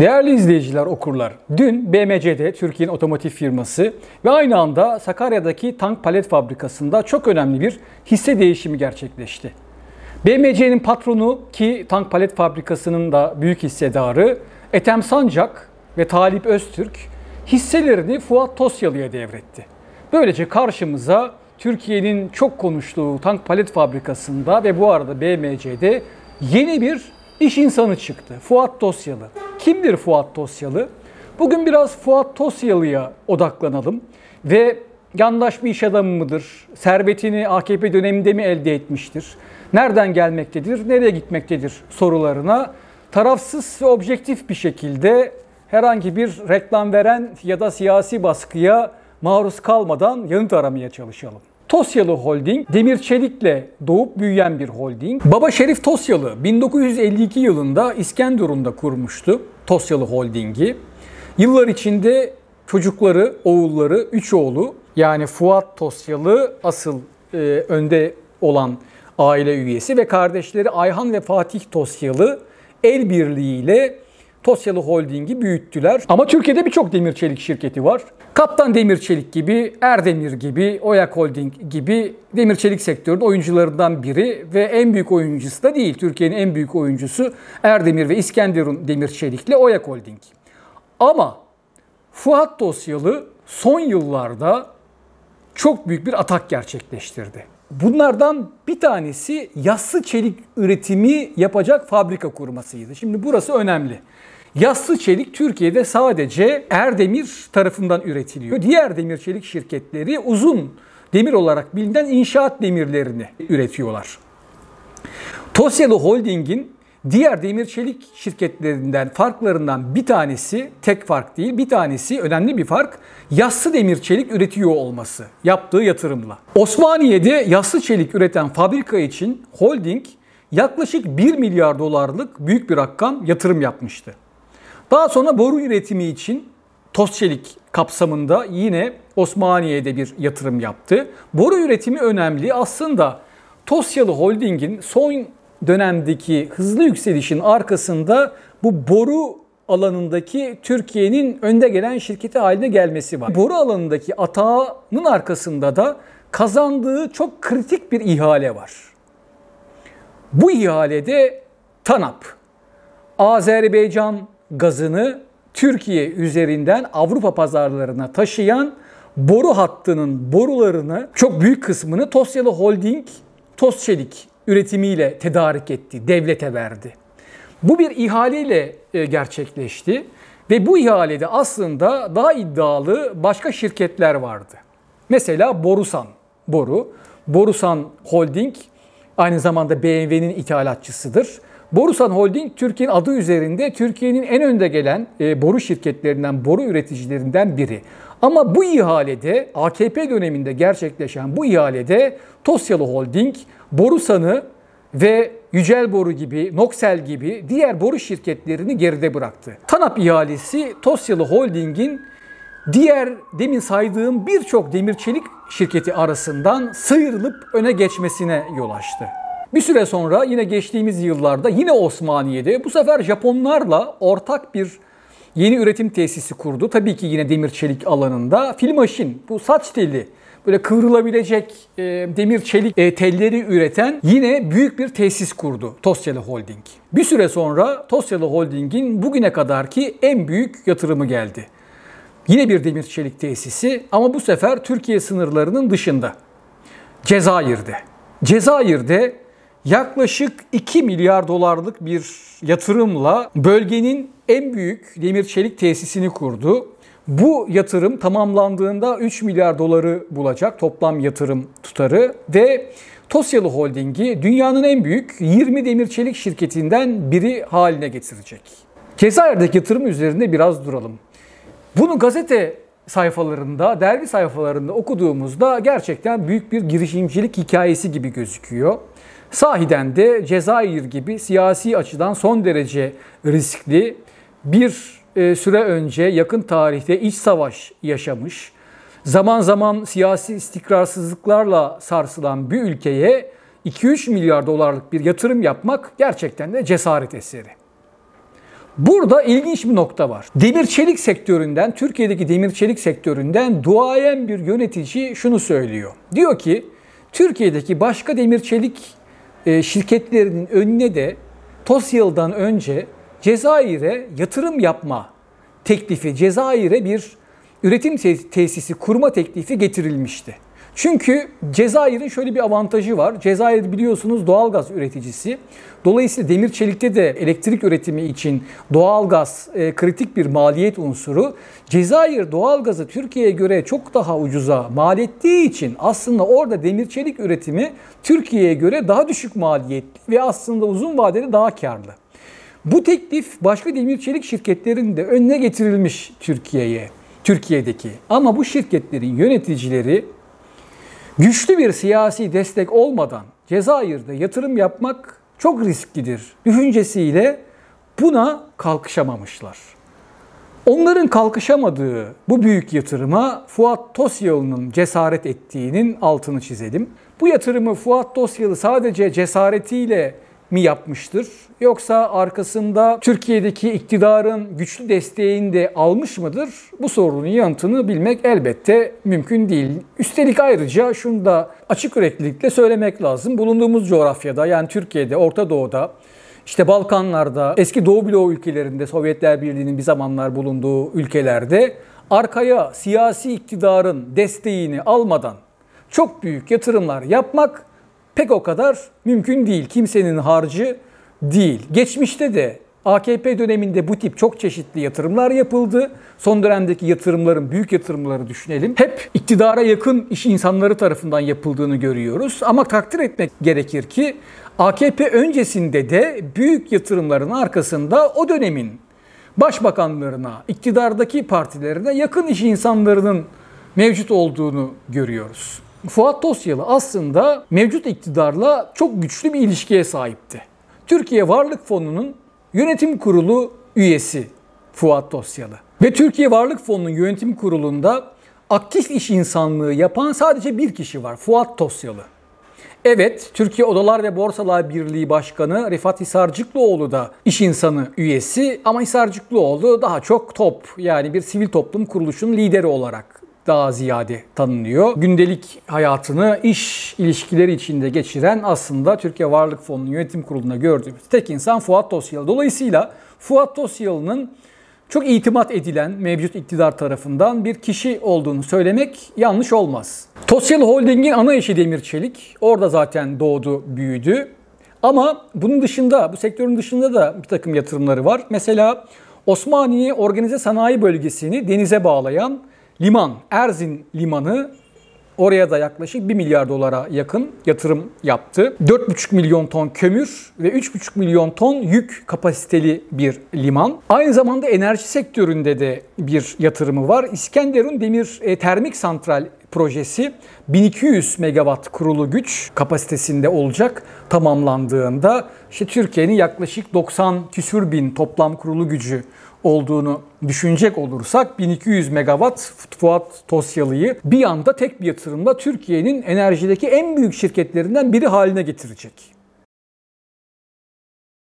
Değerli izleyiciler, okurlar. Dün BMC'de Türkiye'nin otomotiv firması ve aynı anda Sakarya'daki tank palet fabrikasında çok önemli bir hisse değişimi gerçekleşti. BMC'nin patronu ki tank palet fabrikasının da büyük hissedarı Etem Sancak ve Talip Öztürk hisselerini Fuat Tosyalı'ya devretti. Böylece karşımıza Türkiye'nin çok konuştuğu tank palet fabrikasında ve bu arada BMC'de yeni bir iş insanı çıktı. Fuat Tosyalı. Kimdir Fuat Tosyalı? Bugün biraz Fuat Tosyalı'ya odaklanalım ve yandaş bir iş adamı mıdır? Servetini AKP döneminde mi elde etmiştir? Nereden gelmektedir? Nereye gitmektedir sorularına tarafsız ve objektif bir şekilde herhangi bir reklam veren ya da siyasi baskıya maruz kalmadan yanıt aramaya çalışalım. Tosyalı Holding, Demir Çelik'le doğup büyüyen bir holding. Baba Şerif Tosyalı 1952 yılında İskenderun'da kurmuştu Tosyalı Holding'i. Yıllar içinde çocukları, oğulları, üç oğlu yani Fuat Tosyalı asıl e, önde olan aile üyesi ve kardeşleri Ayhan ve Fatih Tosyalı el birliğiyle Tosyalı Holding'i büyüttüler. Ama Türkiye'de birçok demir çelik şirketi var. Kaptan Demir Çelik gibi, Erdemir gibi, Oyak Holding gibi demir çelik sektörünün oyuncularından biri ve en büyük oyuncusu da değil. Türkiye'nin en büyük oyuncusu Erdemir ve İskenderun Demir Çelik'le Oyak Holding. Ama Fuat Tosyalı son yıllarda çok büyük bir atak gerçekleştirdi. Bunlardan bir tanesi yassı çelik üretimi yapacak fabrika kurmasıydı. Şimdi burası önemli. Yassı çelik Türkiye'de sadece Erdemir tarafından üretiliyor. Diğer demir çelik şirketleri uzun demir olarak bilinen inşaat demirlerini üretiyorlar. Tosyalı Holding'in Diğer demir çelik şirketlerinden farklarından bir tanesi, tek fark değil, bir tanesi önemli bir fark yassı demir çelik üretiyor olması yaptığı yatırımla. Osmaniye'de yassı çelik üreten fabrika için holding yaklaşık 1 milyar dolarlık büyük bir rakam yatırım yapmıştı. Daha sonra boru üretimi için toz çelik kapsamında yine Osmaniye'de bir yatırım yaptı. Boru üretimi önemli. Aslında Tosyalı Holding'in son dönemdeki hızlı yükselişin arkasında bu boru alanındaki Türkiye'nin önde gelen şirketi haline gelmesi var. Boru alanındaki atağının arkasında da kazandığı çok kritik bir ihale var. Bu ihalede TANAP, Azerbaycan gazını Türkiye üzerinden Avrupa pazarlarına taşıyan boru hattının borularını çok büyük kısmını Tosyalı Holding Tosçelik üretimiyle tedarik etti, devlete verdi. Bu bir ihaleyle e, gerçekleşti ve bu ihalede aslında daha iddialı başka şirketler vardı. Mesela Borusan Boru, Borusan Holding aynı zamanda BMW'nin ithalatçısıdır. Borusan Holding Türkiye'nin adı üzerinde Türkiye'nin en önde gelen e, boru şirketlerinden, boru üreticilerinden biri. Ama bu ihalede AKP döneminde gerçekleşen bu ihalede Tosyalı Holding Borusan'ı ve Yücel Boru gibi, Noksel gibi diğer boru şirketlerini geride bıraktı. TANAP ihalesi Tosyalı Holding'in diğer demin saydığım birçok demir çelik şirketi arasından sıyrılıp öne geçmesine yol açtı. Bir süre sonra yine geçtiğimiz yıllarda yine Osmaniye'de bu sefer Japonlarla ortak bir yeni üretim tesisi kurdu. Tabii ki yine demir çelik alanında. Filmaşin bu saç teli böyle kıvrılabilecek e, demir çelik e, telleri üreten yine büyük bir tesis kurdu Tosyalı Holding. Bir süre sonra Tosyalı Holding'in bugüne kadarki en büyük yatırımı geldi. Yine bir demir çelik tesisi ama bu sefer Türkiye sınırlarının dışında. Cezayir'de. Cezayir'de yaklaşık 2 milyar dolarlık bir yatırımla bölgenin en büyük demir çelik tesisini kurdu. Bu yatırım tamamlandığında 3 milyar doları bulacak toplam yatırım tutarı ve Tosyalı Holding'i dünyanın en büyük 20 demir çelik şirketinden biri haline getirecek. Cezayir'deki yatırım üzerinde biraz duralım. Bunu gazete sayfalarında, dergi sayfalarında okuduğumuzda gerçekten büyük bir girişimcilik hikayesi gibi gözüküyor. Sahiden de Cezayir gibi siyasi açıdan son derece riskli bir e, süre önce yakın tarihte iç savaş yaşamış, zaman zaman siyasi istikrarsızlıklarla sarsılan bir ülkeye 2-3 milyar dolarlık bir yatırım yapmak gerçekten de cesaret eseri. Burada ilginç bir nokta var. Demir çelik sektöründen, Türkiye'deki demir çelik sektöründen duayen bir yönetici şunu söylüyor. Diyor ki, Türkiye'deki başka demir çelik e, şirketlerinin önüne de Tosyal'dan önce Cezayir'e yatırım yapma teklifi, Cezayir'e bir üretim tesisi kurma teklifi getirilmişti. Çünkü Cezayir'in şöyle bir avantajı var. Cezayir biliyorsunuz doğalgaz üreticisi. Dolayısıyla demir çelikte de elektrik üretimi için doğalgaz e, kritik bir maliyet unsuru. Cezayir doğalgazı Türkiye'ye göre çok daha ucuza mal ettiği için aslında orada demir çelik üretimi Türkiye'ye göre daha düşük maliyetli ve aslında uzun vadede daha karlı. Bu teklif başka demir çelik şirketlerinin de önüne getirilmiş Türkiye'ye, Türkiye'deki. Ama bu şirketlerin yöneticileri Güçlü bir siyasi destek olmadan Cezayir'de yatırım yapmak çok risklidir düşüncesiyle buna kalkışamamışlar. Onların kalkışamadığı bu büyük yatırıma Fuat Tosyalı'nın cesaret ettiğinin altını çizelim. Bu yatırımı Fuat Tosyalı sadece cesaretiyle mi yapmıştır? Yoksa arkasında Türkiye'deki iktidarın güçlü desteğini de almış mıdır? Bu sorunun yanıtını bilmek elbette mümkün değil. Üstelik ayrıca şunu da açık yüreklilikle söylemek lazım. Bulunduğumuz coğrafyada yani Türkiye'de, Orta Doğu'da işte Balkanlarda, eski Doğu bloğu ülkelerinde, Sovyetler Birliği'nin bir zamanlar bulunduğu ülkelerde arkaya siyasi iktidarın desteğini almadan çok büyük yatırımlar yapmak pek o kadar mümkün değil. Kimsenin harcı değil. Geçmişte de AKP döneminde bu tip çok çeşitli yatırımlar yapıldı. Son dönemdeki yatırımların, büyük yatırımları düşünelim. Hep iktidara yakın iş insanları tarafından yapıldığını görüyoruz. Ama takdir etmek gerekir ki AKP öncesinde de büyük yatırımların arkasında o dönemin başbakanlarına, iktidardaki partilerine yakın iş insanlarının mevcut olduğunu görüyoruz. Fuat Tosyalı aslında mevcut iktidarla çok güçlü bir ilişkiye sahipti. Türkiye Varlık Fonu'nun yönetim kurulu üyesi Fuat Tosyalı. Ve Türkiye Varlık Fonu'nun yönetim kurulunda aktif iş insanlığı yapan sadece bir kişi var. Fuat Tosyalı. Evet, Türkiye Odalar ve Borsalar Birliği Başkanı Rifat Hisarcıklıoğlu da iş insanı üyesi ama Hisarcıklıoğlu daha çok top yani bir sivil toplum kuruluşunun lideri olarak daha ziyade tanınıyor. Gündelik hayatını iş ilişkileri içinde geçiren aslında Türkiye Varlık Fonu'nun yönetim kurulunda gördüğümüz tek insan Fuat Tosyalı. Dolayısıyla Fuat Tosyalı'nın çok itimat edilen mevcut iktidar tarafından bir kişi olduğunu söylemek yanlış olmaz. Tosyalı Holding'in ana işi Demir Çelik. Orada zaten doğdu, büyüdü. Ama bunun dışında, bu sektörün dışında da bir takım yatırımları var. Mesela Osmaniye Organize Sanayi Bölgesi'ni denize bağlayan liman, Erzin Limanı Oraya da yaklaşık 1 milyar dolara yakın yatırım yaptı. 4,5 milyon ton kömür ve 3,5 milyon ton yük kapasiteli bir liman. Aynı zamanda enerji sektöründe de bir yatırımı var. İskenderun Demir e, Termik Santral projesi 1200 megawatt kurulu güç kapasitesinde olacak tamamlandığında işte Türkiye'nin yaklaşık 90 küsür bin toplam kurulu gücü olduğunu düşünecek olursak 1200 megawatt Fuat Tosyalı'yı bir anda tek bir yatırımla Türkiye'nin enerjideki en büyük şirketlerinden biri haline getirecek.